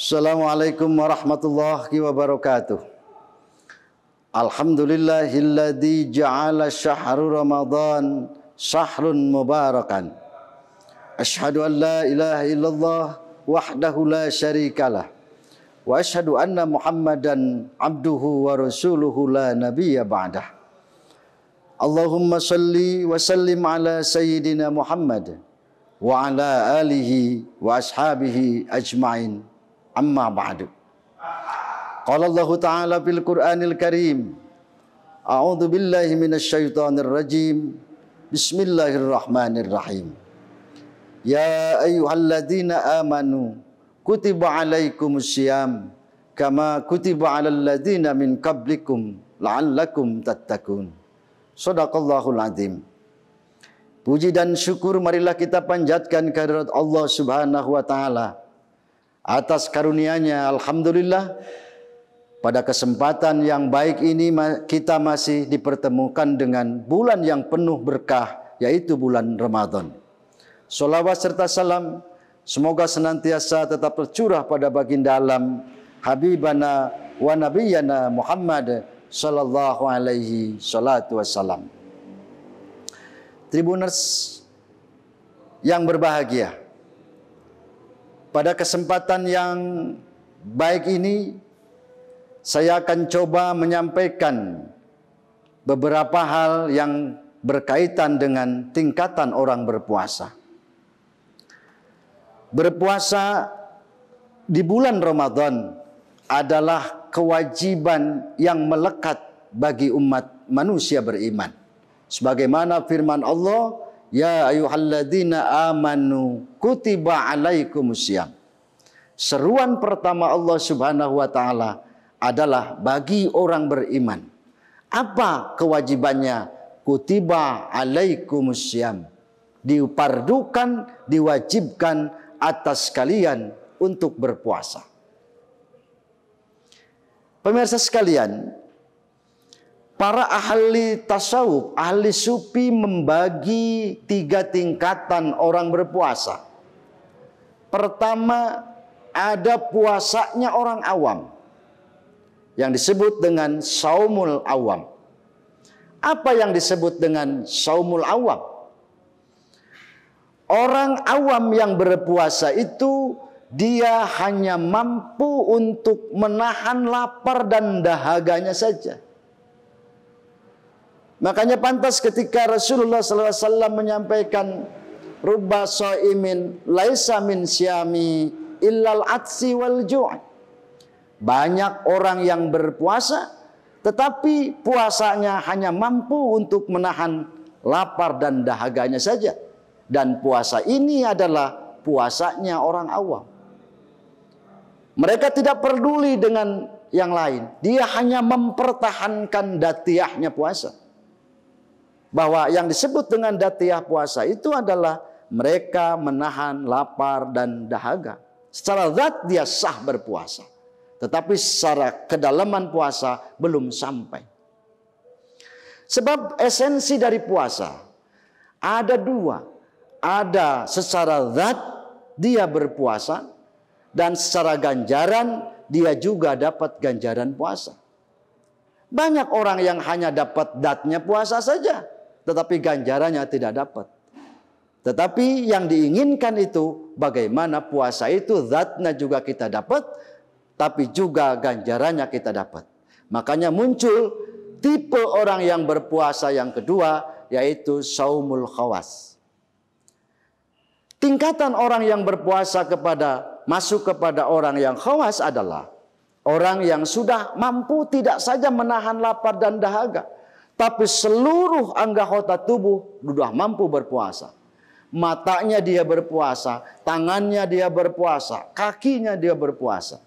السلام عليكم ورحمة الله وبركاته الحمد لله الذي جعل شهر رمضان شهر مباركا أشهد أن لا إله إلا الله وحده لا شريك له وأشهد أن محمدا عبده ورسوله لا نبي بعده اللهم صل وسلم على سيدنا محمد وعلى آله وأصحابه أجمعين أما بعد قال الله تعالى في القرآن الكريم أعوذ بالله من الشيطان الرجيم بسم الله الرحمن الرحيم يا أيها الذين آمنوا كتب عليكم الصيام كما كتب على الذين من قبلكم لعلكم تتقون الله العظيم Puji dan syukur marilah kita panjatkan kehadirat Allah Subhanahu wa taala atas karunia-Nya. Alhamdulillah pada kesempatan yang baik ini kita masih dipertemukan dengan bulan yang penuh berkah yaitu bulan Ramadan. Salawat serta salam semoga senantiasa tetap tercurah pada baginda alam Habibana wa Nabiyana Muhammad sallallahu alaihi salatu wassalam. Tribuners yang berbahagia. Pada kesempatan yang baik ini saya akan coba menyampaikan beberapa hal yang berkaitan dengan tingkatan orang berpuasa. Berpuasa di bulan Ramadan adalah kewajiban yang melekat bagi umat manusia beriman. Sebagaimana firman Allah Ya ayyuhalladzina amanu kutiba alaikumusiyam. Seruan pertama Allah Subhanahu wa taala adalah bagi orang beriman. Apa kewajibannya? Kutiba alaikumusiyam. Dipardukan, diwajibkan atas kalian untuk berpuasa. Pemirsa sekalian, Para ahli tasawuf, ahli sufi membagi tiga tingkatan orang berpuasa. Pertama, ada puasanya orang awam yang disebut dengan saumul awam. Apa yang disebut dengan saumul awam? Orang awam yang berpuasa itu dia hanya mampu untuk menahan lapar dan dahaganya saja. Makanya pantas ketika Rasulullah SAW menyampaikan Rubba so'imin laisa min syami illal atsi wal ju' Banyak orang yang berpuasa tetapi puasanya hanya mampu untuk menahan lapar dan dahaganya saja. Dan puasa ini adalah puasanya orang awam. Mereka tidak peduli dengan yang lain. Dia hanya mempertahankan datiahnya puasa bahwa yang disebut dengan datiah puasa itu adalah mereka menahan lapar dan dahaga. Secara zat dia sah berpuasa. Tetapi secara kedalaman puasa belum sampai. Sebab esensi dari puasa ada dua. Ada secara zat dia berpuasa dan secara ganjaran dia juga dapat ganjaran puasa. Banyak orang yang hanya dapat datnya puasa saja, tetapi ganjarannya tidak dapat. Tetapi yang diinginkan itu bagaimana puasa itu zatnya juga kita dapat, tapi juga ganjarannya kita dapat. Makanya muncul tipe orang yang berpuasa yang kedua yaitu saumul khawas. Tingkatan orang yang berpuasa kepada masuk kepada orang yang khawas adalah orang yang sudah mampu tidak saja menahan lapar dan dahaga, tapi seluruh anggota tubuh sudah mampu berpuasa. Matanya dia berpuasa, tangannya dia berpuasa, kakinya dia berpuasa.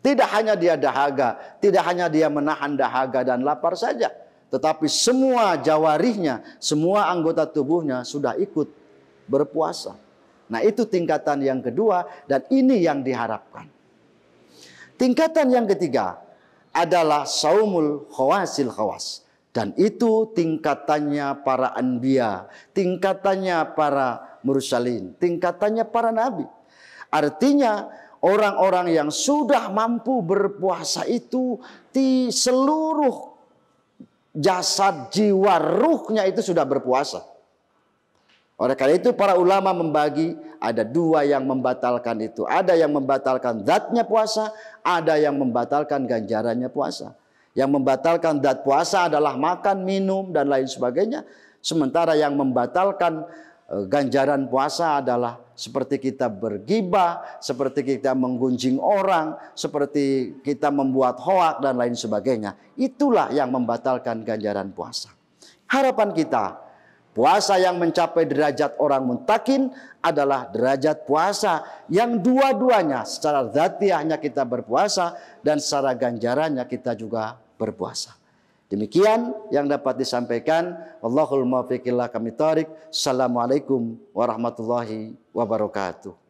Tidak hanya dia dahaga, tidak hanya dia menahan dahaga dan lapar saja, tetapi semua jawarihnya, semua anggota tubuhnya sudah ikut berpuasa. Nah, itu tingkatan yang kedua dan ini yang diharapkan. Tingkatan yang ketiga adalah saumul khawasil khawas. Dan itu tingkatannya para anbiya, tingkatannya para mursalin, tingkatannya para nabi. Artinya orang-orang yang sudah mampu berpuasa itu di seluruh jasad, jiwa, ruhnya itu sudah berpuasa. Oleh karena itu para ulama membagi ada dua yang membatalkan itu. Ada yang membatalkan zatnya puasa, ada yang membatalkan ganjarannya puasa. Yang membatalkan zat puasa adalah makan, minum, dan lain sebagainya. Sementara yang membatalkan e, ganjaran puasa adalah seperti kita bergibah, seperti kita menggunjing orang, seperti kita membuat hoak dan lain sebagainya. Itulah yang membatalkan ganjaran puasa. Harapan kita, puasa yang mencapai derajat orang muntakin adalah derajat puasa yang dua-duanya secara zatiahnya kita berpuasa dan secara ganjarannya kita juga berpuasa. Demikian yang dapat disampaikan. Wallahul muwaffiq kami tarik. Assalamualaikum warahmatullahi wabarakatuh.